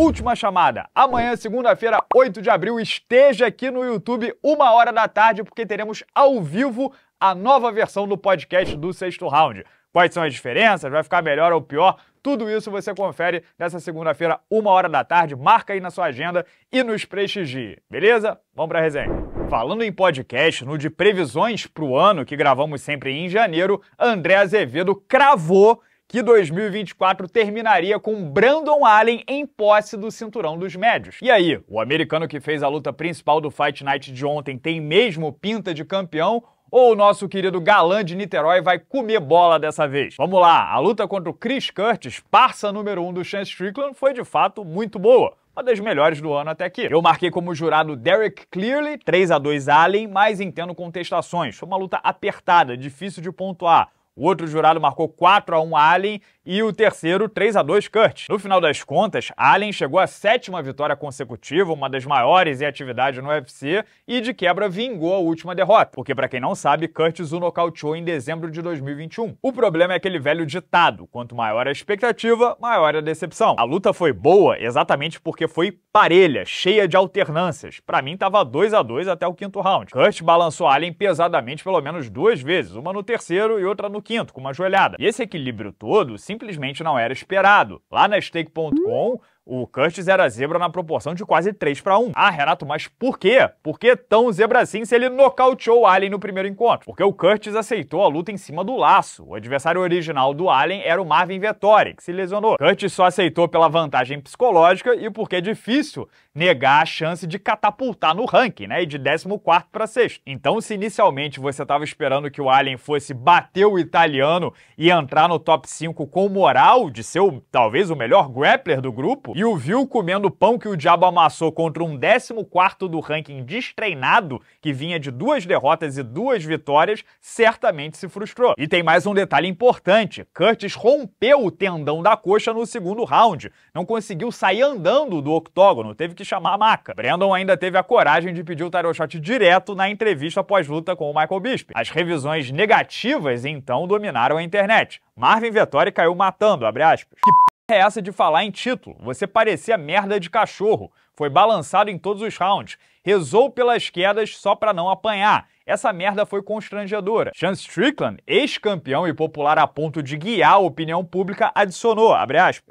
Última chamada. Amanhã, segunda-feira, 8 de abril, esteja aqui no YouTube, uma hora da tarde, porque teremos ao vivo a nova versão do podcast do sexto round. Quais são as diferenças? Vai ficar melhor ou pior? Tudo isso você confere nessa segunda-feira, uma hora da tarde. Marca aí na sua agenda e nos prestigie, beleza? Vamos para a resenha. Falando em podcast, no de previsões para o ano, que gravamos sempre em janeiro, André Azevedo cravou que 2024 terminaria com Brandon Allen em posse do cinturão dos médios. E aí, o americano que fez a luta principal do Fight Night de ontem tem mesmo pinta de campeão? Ou o nosso querido galã de Niterói vai comer bola dessa vez? Vamos lá, a luta contra o Chris Curtis, parça número 1 um do Chance Strickland, foi de fato muito boa uma das melhores do ano até aqui. Eu marquei como jurado Derek Clearly, 3 a 2 Allen, mas entendo contestações. Foi uma luta apertada, difícil de pontuar o outro jurado marcou 4 a 1 Allen e o terceiro 3 a 2 Kurt. No final das contas, Allen chegou à sétima vitória consecutiva, uma das maiores em atividade no UFC, e de quebra vingou a última derrota, porque para quem não sabe, Curtis o nocauteou em dezembro de 2021. O problema é aquele velho ditado: quanto maior a expectativa, maior a decepção. A luta foi boa exatamente porque foi parelha, cheia de alternâncias. Para mim tava 2 a 2 até o quinto round. Kurt balançou Allen pesadamente pelo menos duas vezes, uma no terceiro e outra no quinto quinto com uma joelhada. E esse equilíbrio todo simplesmente não era esperado. Lá na stake.com, o Curtis era zebra na proporção de quase 3 para 1. Ah, Renato, mas por quê? Por que tão zebra assim se ele nocauteou o Allen no primeiro encontro? Porque o Curtis aceitou a luta em cima do laço. O adversário original do Allen era o Marvin Vettori, que se lesionou. Curtis só aceitou pela vantagem psicológica e porque é difícil negar a chance de catapultar no ranking, né? E de 14 para 6. Então, se inicialmente você estava esperando que o Allen fosse bater o italiano e entrar no top 5 com moral de ser o, talvez o melhor grappler do grupo, e o viu comendo pão que o diabo amassou contra um 14º do ranking destreinado, que vinha de duas derrotas e duas vitórias, certamente se frustrou. E tem mais um detalhe importante, Curtis rompeu o tendão da coxa no segundo round, não conseguiu sair andando do octógono, teve que chamar a maca. Brandon ainda teve a coragem de pedir o tarot shot direto na entrevista após luta com o Michael Bisping. As revisões negativas, então, dominaram a internet. Marvin Vettori caiu matando, abre aspas. Que é essa de falar em título? Você parecia merda de cachorro, foi balançado em todos os rounds, rezou pelas quedas só para não apanhar. Essa merda foi constrangedora. Sean Strickland, ex-campeão e popular a ponto de guiar a opinião pública, adicionou,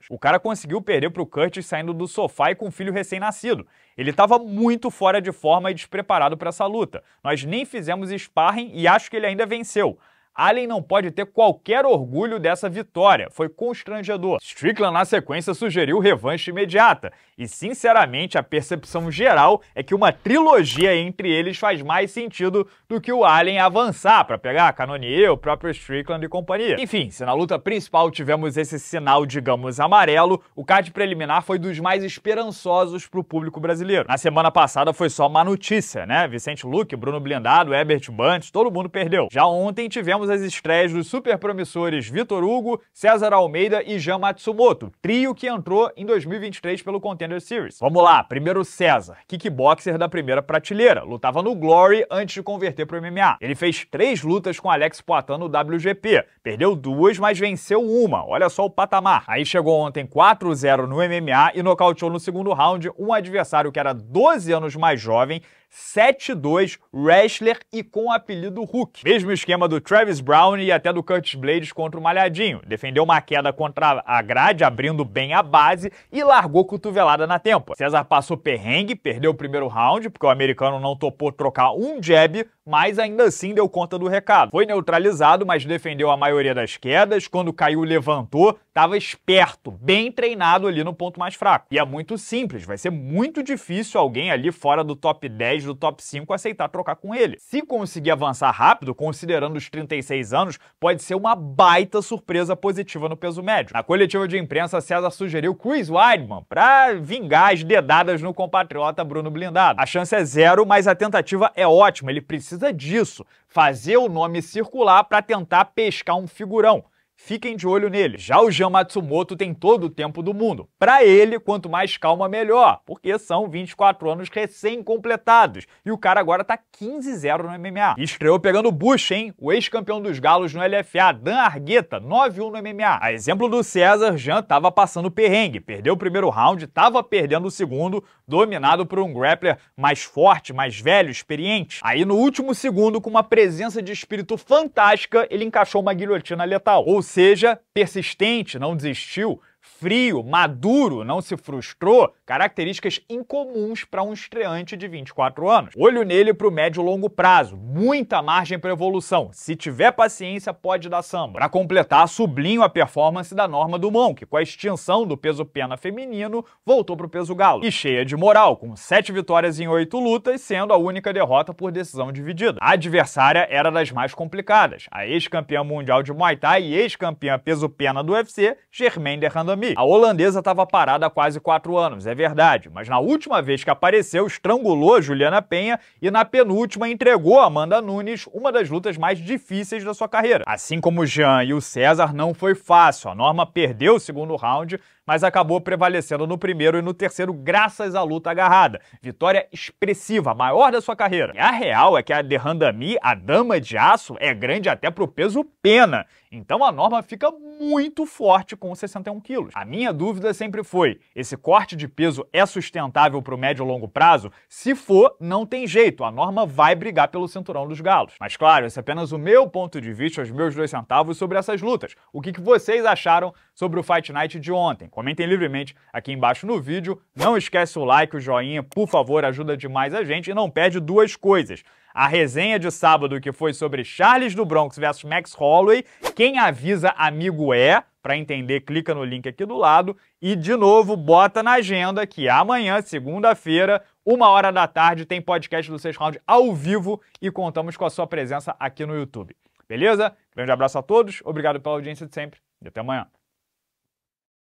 o cara conseguiu perder pro Curtis saindo do sofá e com um filho recém-nascido. Ele estava muito fora de forma e despreparado para essa luta. Nós nem fizemos sparring e acho que ele ainda venceu. Allen não pode ter qualquer orgulho dessa vitória, foi constrangedor. Strickland, na sequência, sugeriu revanche imediata, e sinceramente a percepção geral é que uma trilogia entre eles faz mais sentido do que o Allen avançar para pegar a Canonier, o próprio Strickland e companhia. Enfim, se na luta principal tivemos esse sinal, digamos, amarelo, o card preliminar foi dos mais esperançosos para o público brasileiro. Na semana passada foi só má notícia, né? Vicente Luque, Bruno Blindado, Herbert Bunch, todo mundo perdeu. Já ontem tivemos as estreias dos super promissores Vitor Hugo, César Almeida e Jean Matsumoto, trio que entrou em 2023 pelo Contender Series. Vamos lá, primeiro César, kickboxer da primeira prateleira, lutava no Glory antes de converter para o MMA. Ele fez três lutas com Alex Poitin no WGP, perdeu duas, mas venceu uma, olha só o patamar. Aí chegou ontem 4-0 no MMA e nocauteou no segundo round um adversário que era 12 anos mais jovem 7-2, wrestler e com o apelido Hulk. Mesmo esquema do Travis Brown e até do Curtis Blades contra o Malhadinho. Defendeu uma queda contra a grade, abrindo bem a base e largou cotovelada na tempo. César passou perrengue, perdeu o primeiro round, porque o americano não topou trocar um jab, mas ainda assim deu conta do recado. Foi neutralizado, mas defendeu a maioria das quedas. Quando caiu, levantou, estava esperto, bem treinado ali no ponto mais fraco. E é muito simples, vai ser muito difícil alguém ali fora do top 10 10 do top 5 aceitar trocar com ele. Se conseguir avançar rápido, considerando os 36 anos, pode ser uma baita surpresa positiva no peso médio. Na coletiva de imprensa, César sugeriu Chris Weidman para vingar as dedadas no compatriota Bruno Blindado. A chance é zero, mas a tentativa é ótima. Ele precisa disso, fazer o nome circular para tentar pescar um figurão. Fiquem de olho nele. Já o Jean Matsumoto tem todo o tempo do mundo. Para ele, quanto mais calma, é melhor, porque são 24 anos recém-completados. E o cara agora tá 15-0 no MMA. E estreou pegando o Bush, hein? O ex-campeão dos galos no LFA, Dan Argueta, 9-1 no MMA. A exemplo do César, Jean tava passando perrengue. Perdeu o primeiro round, tava perdendo o segundo, dominado por um grappler mais forte, mais velho, experiente. Aí no último segundo, com uma presença de espírito fantástica, ele encaixou uma guilhotina letal. Ou seja persistente, não desistiu, frio, maduro, não se frustrou, características incomuns para um estreante de 24 anos. Olho nele para o médio e longo prazo, muita margem para evolução. Se tiver paciência, pode dar samba. Para completar, sublinho a performance da Norma Dumont, que com a extinção do peso pena feminino, voltou para o peso galo. E cheia de moral, com 7 vitórias em 8 lutas, sendo a única derrota por decisão dividida. A adversária era das mais complicadas, a ex-campeã mundial de Muay Thai e ex-campeã peso pena do UFC, Germaine Derrandami. A holandesa estava parada há quase 4 anos, é verdade, mas na última vez que apareceu, estrangulou Juliana Penha e na penúltima entregou a Amanda Nunes uma das lutas mais difíceis da sua carreira. Assim como o Jean e o César, não foi fácil. A Norma perdeu o segundo round, mas acabou prevalecendo no primeiro e no terceiro graças à luta agarrada. Vitória expressiva, maior da sua carreira. E a real é que a Derrandami, a dama de aço, é grande até pro peso pena. Então a norma fica muito forte com 61 quilos. A minha dúvida sempre foi, esse corte de peso é sustentável pro médio e longo prazo? Se for, não tem jeito, a norma vai brigar pelo cinturão dos galos. Mas claro, esse é apenas o meu ponto de vista, os meus dois centavos sobre essas lutas. O que, que vocês acharam sobre o Fight Night de ontem? Comentem livremente aqui embaixo no vídeo. Não esquece o like, o joinha, por favor, ajuda demais a gente. E não perde duas coisas. A resenha de sábado que foi sobre Charles do Bronx versus Max Holloway. Quem avisa amigo é. Para entender, clica no link aqui do lado. E, de novo, bota na agenda que amanhã, segunda-feira, uma hora da tarde, tem podcast do 6 Round ao vivo e contamos com a sua presença aqui no YouTube. Beleza? Grande abraço a todos, obrigado pela audiência de sempre e até amanhã.